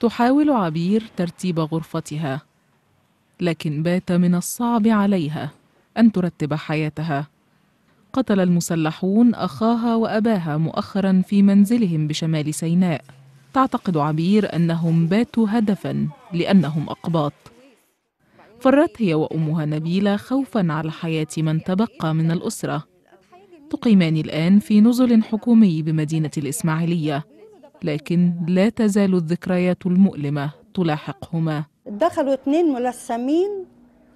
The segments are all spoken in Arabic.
تحاول عبير ترتيب غرفتها لكن بات من الصعب عليها ان ترتب حياتها قتل المسلحون اخاها واباها مؤخرا في منزلهم بشمال سيناء تعتقد عبير انهم باتوا هدفا لانهم اقباط فرت هي وامها نبيله خوفا على حياه من تبقى من الاسره تقيمان الان في نزل حكومي بمدينه الاسماعيليه لكن لا تزال الذكريات المؤلمة تلاحقهما دخلوا اتنين ملثمين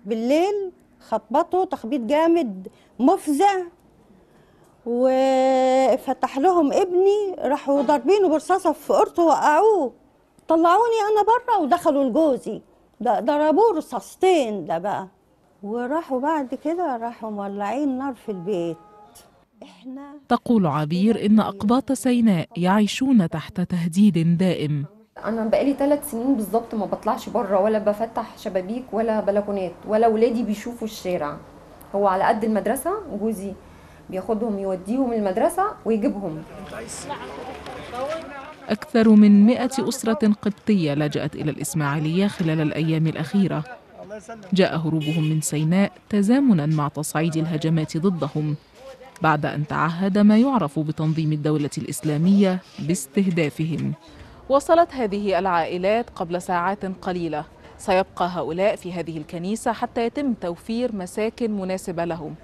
بالليل خبطوا تخبيط جامد مفزع وفتح لهم ابني راحوا ضاربينه برصاصه في قرطه وقعوه طلعوني انا بره ودخلوا لجوزي ضربوه رصاصتين ده بقى وراحوا بعد كده راحوا مولعين نار في البيت تقول عبير إن أقباط سيناء يعيشون تحت تهديد دائم أنا بقالي ثلاث سنين بالظبط ما بطلعش بره ولا بفتح شبابيك ولا بلكونات ولا ولادي بيشوفوا الشارع هو على قد المدرسة جوزي بياخدهم يوديهم المدرسة ويجيبهم أكثر من مئة أسرة قبطية لجأت إلى الإسماعيلية خلال الأيام الأخيرة جاء هروبهم من سيناء تزامنا مع تصعيد الهجمات ضدهم بعد أن تعهد ما يعرف بتنظيم الدولة الإسلامية باستهدافهم وصلت هذه العائلات قبل ساعات قليلة سيبقى هؤلاء في هذه الكنيسة حتى يتم توفير مساكن مناسبة لهم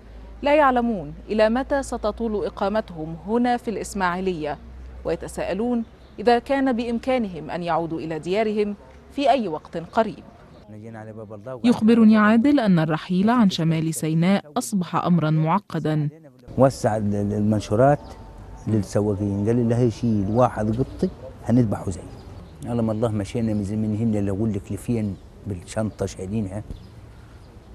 لا يعلمون إلى متى ستطول إقامتهم هنا في الإسماعيلية ويتساءلون إذا كان بإمكانهم أن يعودوا إلى ديارهم في أي وقت قريب يخبرني عادل أن الرحيل عن شمال سيناء أصبح أمرا معقدا وسع المنشورات للسواقين قال لا هيشيل واحد قطي هنذبحه زيه على ما الله مشينا من هنا اقول لك لفين بالشنطة شايلينها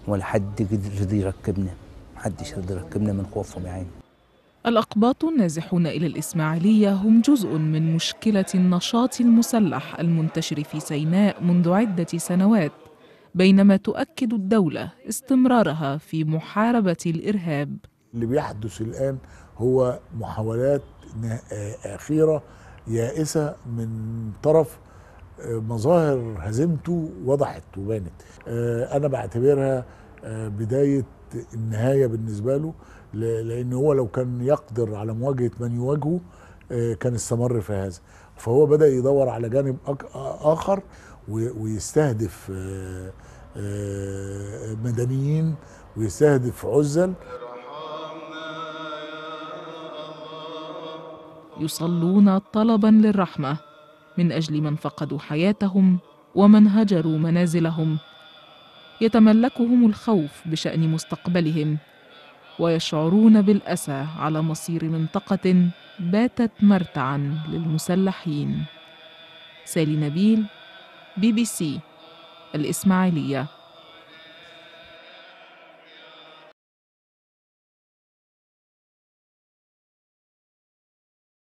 ولا حد قدر رضي يركبنا محدش رضي يركبنا من خوفهم يا عيني الأقباط النازحون إلى الإسماعيلية هم جزء من مشكلة النشاط المسلح المنتشر في سيناء منذ عدة سنوات بينما تؤكد الدولة استمرارها في محاربة الإرهاب اللي بيحدث الآن هو محاولات آه، أخيرة يائسة من طرف آه، مظاهر هزيمته وضحت وبانت آه، أنا بعتبرها بداية النهاية بالنسبة له لأن هو لو كان يقدر على مواجهة من يواجهه كان استمر في هذا فهو بدأ يدور على جانب آخر ويستهدف مدنيين ويستهدف عزل يصلون طلبا للرحمه من اجل من فقدوا حياتهم ومن هجروا منازلهم يتملكهم الخوف بشان مستقبلهم ويشعرون بالاسى على مصير منطقه باتت مرتعا للمسلحين سالي نبيل بي بي سي الاسماعيليه